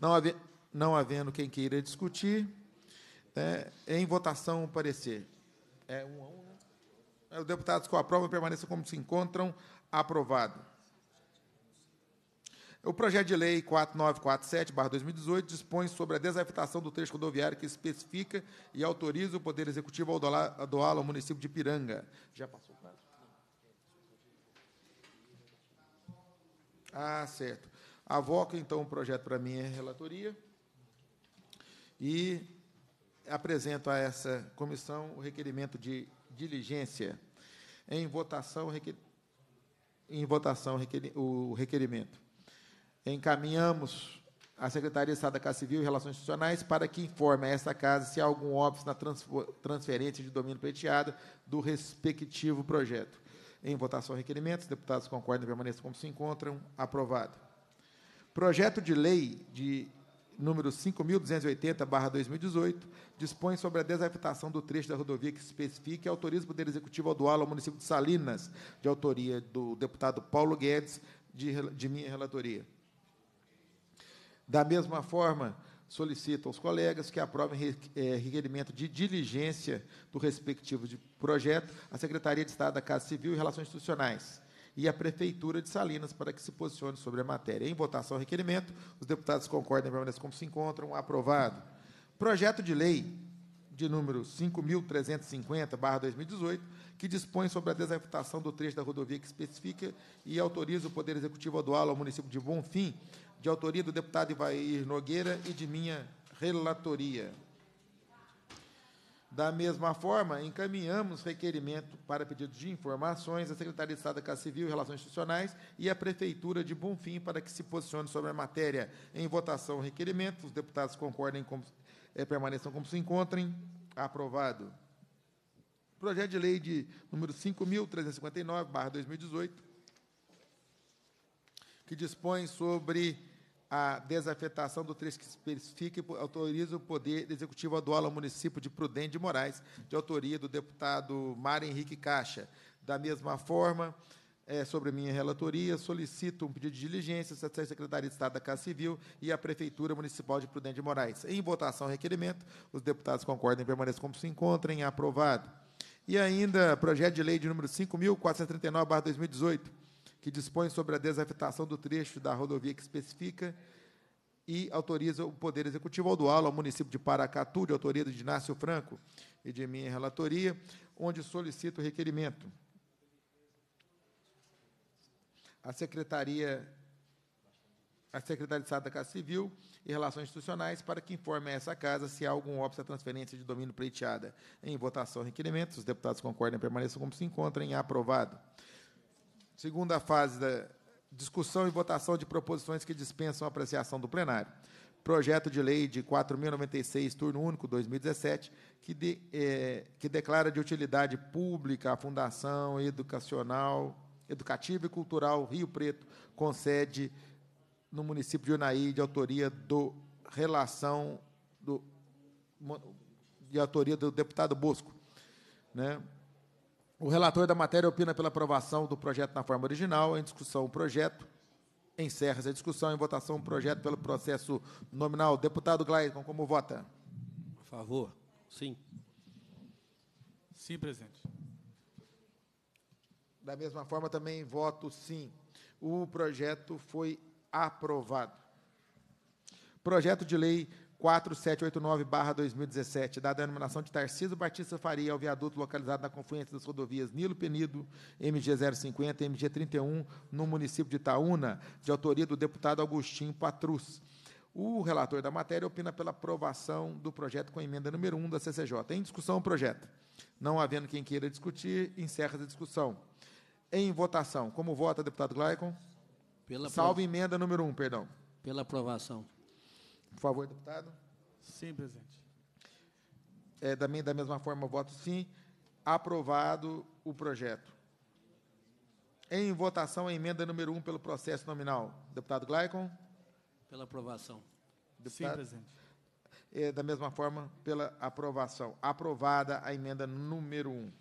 Não, havendo, não havendo quem queira discutir, né, em votação o parecer. É um a um, né? Os deputados com o aprovam permaneçam como se encontram. Aprovado. O projeto de lei 4947-2018 dispõe sobre a desafetação do trecho rodoviário que especifica e autoriza o Poder Executivo a doá-lo ao município de Piranga. Já passou o prazo? Ah, certo. Avoca, então, o projeto para minha é relatoria e apresento a essa comissão o requerimento de diligência. Em votação, requer... em votação requer... o requerimento. Encaminhamos a Secretaria de Estado da Casa Civil e Relações Institucionais para que informe a esta casa se há algum óbvio na transferência de domínio pleiteado do respectivo projeto. Em votação, requerimentos. Deputados concordam e permaneçam como se encontram. Aprovado. Projeto de lei de número 5.280-2018 dispõe sobre a desafetação do trecho da rodovia que especifica e autoriza o Poder Executivo ao doá-lo ao município de Salinas, de autoria do deputado Paulo Guedes, de, de minha relatoria. Da mesma forma, solicito aos colegas que aprovem eh, requerimento de diligência do respectivo de projeto à Secretaria de Estado da Casa Civil e Relações Institucionais e a Prefeitura de Salinas para que se posicione sobre a matéria. Em votação, requerimento. Os deputados concordam e permanecem como se encontram. Aprovado. Projeto de lei de número 5.350-2018, que dispõe sobre a desafetação do trecho da rodovia que especifica e autoriza o Poder Executivo a doá-lo ao município de Bonfim, de autoria do deputado Ivair Nogueira e de minha relatoria. Da mesma forma, encaminhamos requerimento para pedido de informações à Secretaria de Estado da Casa Civil e Relações Institucionais e à Prefeitura de Bonfim para que se posicione sobre a matéria. Em votação, requerimento. Os deputados concordem como, é, eh, permaneçam como se encontrem. Aprovado. Projeto de lei de número 5.359, barra 2018, que dispõe sobre a desafetação do trecho que especifica e autoriza o Poder Executivo a doar ao município de Prudente de Moraes, de autoria do deputado Mário Henrique Caixa. Da mesma forma, é, sobre minha relatoria, solicito um pedido de diligência à Secretaria de Estado da Casa Civil e à Prefeitura Municipal de Prudente de Moraes. Em votação, requerimento, os deputados concordam e permaneçam como se encontrem. Aprovado. E ainda, projeto de lei de número 5.439, 2018 que dispõe sobre a desafetação do trecho da rodovia que especifica e autoriza o Poder Executivo ao doá-lo ao município de Paracatu, de autoria de Inácio Franco e de minha relatoria, onde solicito o requerimento. A Secretaria a Secretaria de Estado da Casa Civil e Relações Institucionais para que informe a essa casa se há algum óbvio à transferência de domínio pleiteada. Em votação, Se Os deputados concordem permaneçam como se encontram. Aprovado. Segunda fase da discussão e votação de proposições que dispensam apreciação do plenário. Projeto de lei de 4.096, turno único, 2017, que, de, é, que declara de utilidade pública a Fundação Educacional, Educativa e Cultural Rio Preto, com sede no município de Unaí, de autoria do relação do de autoria do deputado Bosco, né? O relator da matéria opina pela aprovação do projeto na forma original. Em discussão, o projeto. Encerra-se a discussão. Em votação, o projeto pelo processo nominal. Deputado Glaidson, como vota? A favor. Sim. Sim, presidente. Da mesma forma, também voto sim. O projeto foi aprovado. Projeto de lei 4789-2017, da denominação de Tarciso Batista Faria, ao viaduto localizado na confluência das rodovias Nilo Penido, MG050 e MG31, no município de Itaúna, de autoria do deputado Agostinho Patrus. O relator da matéria opina pela aprovação do projeto com a emenda número 1 da CCJ. Em discussão o projeto. Não havendo quem queira discutir, encerra a discussão. Em votação, como vota, deputado Glaicon? Pela Salve emenda número 1, perdão. Pela aprovação. Por favor, deputado. Sim, presidente. É, também, da mesma forma, voto sim. Aprovado o projeto. Em votação, a emenda número 1 um pelo processo nominal. Deputado Glaicon. Pela aprovação. Deputado? Sim, presidente. É, da mesma forma, pela aprovação. Aprovada a emenda número 1. Um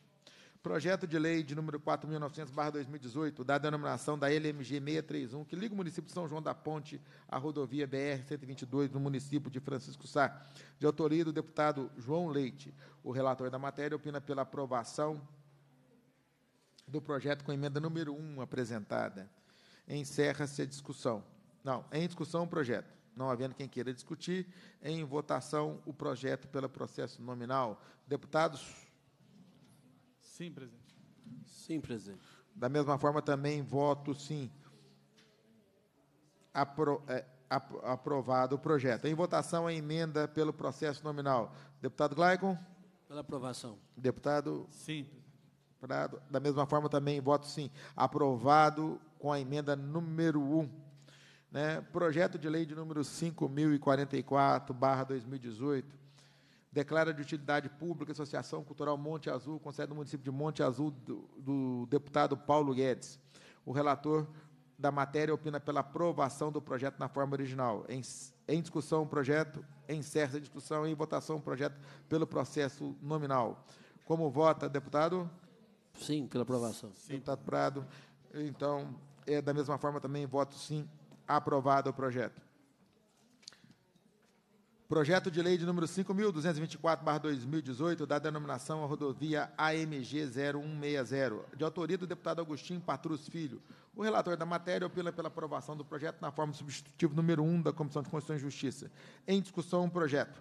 projeto de lei de número 4.900-2018, da denominação da LMG 631, que liga o município de São João da Ponte à rodovia BR-122, no município de Francisco Sá, de autoria do deputado João Leite. O relator da matéria opina pela aprovação do projeto com emenda número 1 apresentada. Encerra-se a discussão. Não, em discussão o projeto. Não havendo quem queira discutir, em votação o projeto pelo processo nominal. Deputados Sim, presidente. Sim, presidente. Da mesma forma, também voto sim. Apro, é, aprovado o projeto. Em votação, a emenda pelo processo nominal. Deputado Glaicon? Pela aprovação. Deputado? Sim. Prado. Da mesma forma, também voto sim. Aprovado com a emenda número 1. Um. Né? Projeto de lei de número 5.044, barra 2018 declara de utilidade pública a Associação Cultural Monte Azul, com sede no município de Monte Azul, do, do deputado Paulo Guedes. O relator da matéria opina pela aprovação do projeto na forma original. Em, em discussão, o projeto encerra a discussão. Em votação, o projeto pelo processo nominal. Como vota, deputado? Sim, pela aprovação. Sim. Deputado Prado. Então, é, da mesma forma, também voto sim, aprovado o projeto. Projeto de lei de número 5.224-2018, da denominação à rodovia AMG 0160, de autoria do deputado Agostinho Patrus Filho. O relator da matéria opina pela aprovação do projeto na forma substitutiva número 1 da Comissão de Constituição e Justiça. Em discussão, o projeto.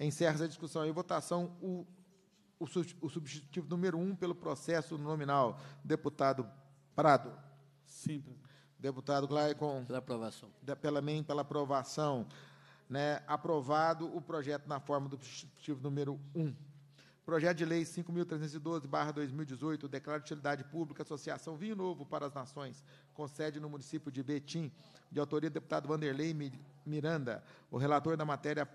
Encerra a discussão e votação o, o, o substitutivo número 1 pelo processo nominal. Deputado Prado. Sim, presidente. Deputado Glaicon. Pela aprovação. De, pela, pela aprovação né, aprovado o projeto na forma do substitutivo número 1. Projeto de Lei 5.312-2018, declara de utilidade pública Associação Vinho Novo para as Nações, com sede no município de Betim, de autoria do deputado Vanderlei Miranda. O relator da matéria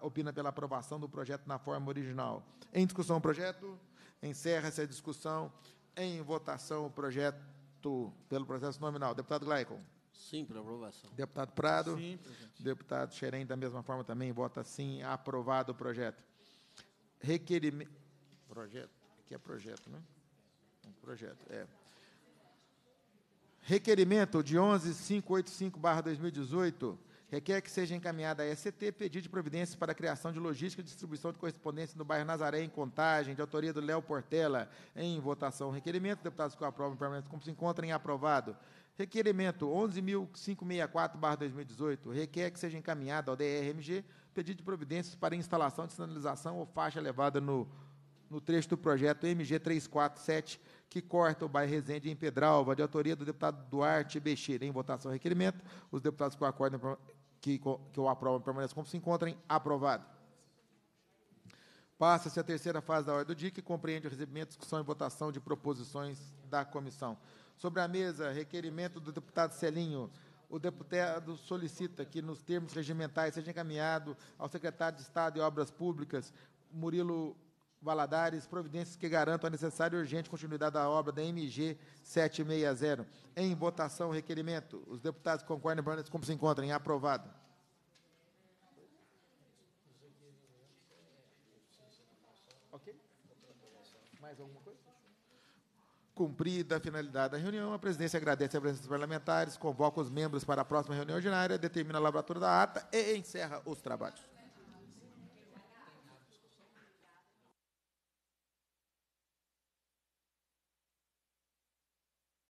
opina pela aprovação do projeto na forma original. Em discussão o projeto? Encerra-se a discussão. Em votação o projeto pelo processo nominal. Deputado Glaicon. Sim, para aprovação. Deputado Prado? Sim, presidente. Deputado Xerém, da mesma forma, também vota sim. Aprovado o projeto. Requerimento. Projeto? Aqui é projeto, né? Projeto, é. Requerimento de 11585-2018 requer que seja encaminhada à ECT pedido de providência para a criação de logística e distribuição de correspondência no bairro Nazaré, em Contagem, de autoria do Léo Portela. Em votação, requerimento. Deputados que o aprovam como se encontra em é Aprovado. Requerimento 11.564-2018 requer que seja encaminhado ao DRMG pedido de providências para instalação de sinalização ou faixa elevada no, no trecho do projeto MG 347, que corta o bairro Resende em Pedralva, de autoria do deputado Duarte Bexeira. Em votação, requerimento. Os deputados que o acordam que, que o aprovam permaneça como se encontrem, aprovado. Passa-se a terceira fase da ordem do dia, que compreende o recebimento, discussão e votação de proposições da comissão. Sobre a mesa, requerimento do deputado Celinho. O deputado solicita que, nos termos regimentais, seja encaminhado ao secretário de Estado e Obras Públicas, Murilo Valadares, providências que garantam a necessária e urgente continuidade da obra da MG 760. Em votação, requerimento. Os deputados que concordam permaneçam como se encontrem. Aprovado. Ok? Mais alguma coisa? Cumprida a finalidade da reunião, a presidência agradece a presença dos parlamentares, convoca os membros para a próxima reunião ordinária, determina a laboratura da ata e encerra os trabalhos.